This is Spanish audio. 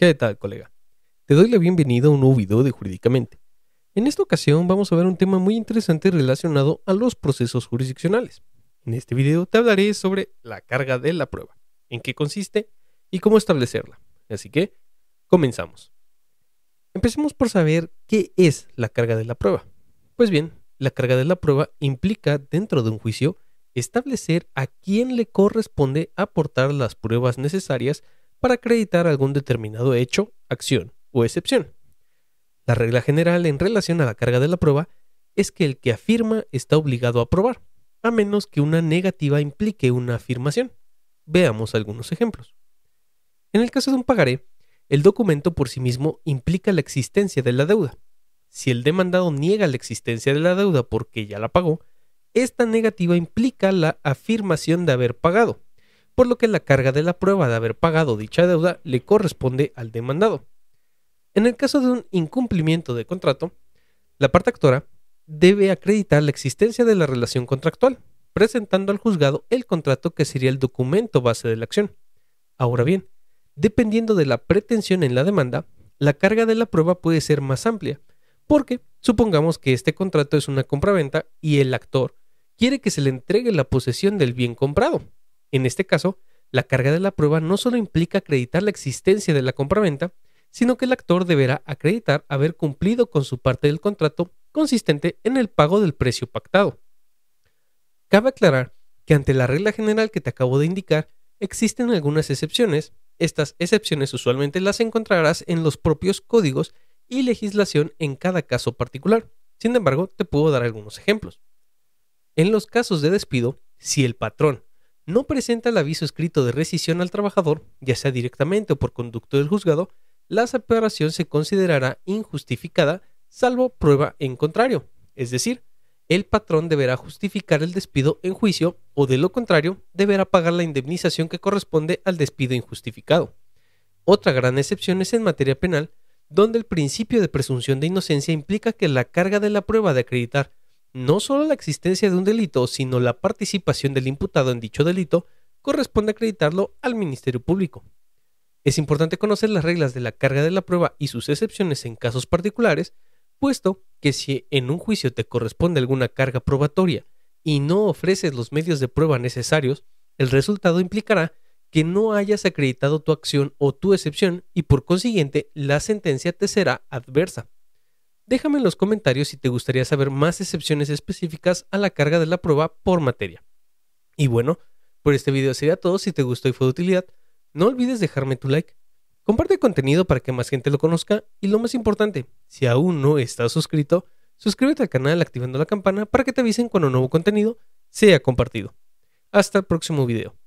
¿Qué tal, colega? Te doy la bienvenida a un nuevo video de Jurídicamente. En esta ocasión vamos a ver un tema muy interesante relacionado a los procesos jurisdiccionales. En este video te hablaré sobre la carga de la prueba, en qué consiste y cómo establecerla. Así que, comenzamos. Empecemos por saber qué es la carga de la prueba. Pues bien, la carga de la prueba implica dentro de un juicio establecer a quién le corresponde aportar las pruebas necesarias para acreditar algún determinado hecho, acción o excepción. La regla general en relación a la carga de la prueba es que el que afirma está obligado a probar, a menos que una negativa implique una afirmación. Veamos algunos ejemplos. En el caso de un pagaré, el documento por sí mismo implica la existencia de la deuda. Si el demandado niega la existencia de la deuda porque ya la pagó, esta negativa implica la afirmación de haber pagado, por lo que la carga de la prueba de haber pagado dicha deuda le corresponde al demandado. En el caso de un incumplimiento de contrato, la parte actora debe acreditar la existencia de la relación contractual, presentando al juzgado el contrato que sería el documento base de la acción. Ahora bien, dependiendo de la pretensión en la demanda, la carga de la prueba puede ser más amplia, porque supongamos que este contrato es una compraventa y el actor quiere que se le entregue la posesión del bien comprado. En este caso, la carga de la prueba no solo implica acreditar la existencia de la compraventa, sino que el actor deberá acreditar haber cumplido con su parte del contrato consistente en el pago del precio pactado. Cabe aclarar que ante la regla general que te acabo de indicar, existen algunas excepciones. Estas excepciones usualmente las encontrarás en los propios códigos y legislación en cada caso particular. Sin embargo, te puedo dar algunos ejemplos. En los casos de despido, si el patrón no presenta el aviso escrito de rescisión al trabajador, ya sea directamente o por conducto del juzgado, la separación se considerará injustificada salvo prueba en contrario. Es decir, el patrón deberá justificar el despido en juicio o de lo contrario deberá pagar la indemnización que corresponde al despido injustificado. Otra gran excepción es en materia penal, donde el principio de presunción de inocencia implica que la carga de la prueba de acreditar no solo la existencia de un delito, sino la participación del imputado en dicho delito, corresponde acreditarlo al Ministerio Público. Es importante conocer las reglas de la carga de la prueba y sus excepciones en casos particulares, puesto que si en un juicio te corresponde alguna carga probatoria y no ofreces los medios de prueba necesarios, el resultado implicará que no hayas acreditado tu acción o tu excepción y por consiguiente la sentencia te será adversa. Déjame en los comentarios si te gustaría saber más excepciones específicas a la carga de la prueba por materia. Y bueno, por este video sería todo. Si te gustó y fue de utilidad, no olvides dejarme tu like. Comparte el contenido para que más gente lo conozca y lo más importante, si aún no estás suscrito, suscríbete al canal activando la campana para que te avisen cuando nuevo contenido sea compartido. Hasta el próximo video.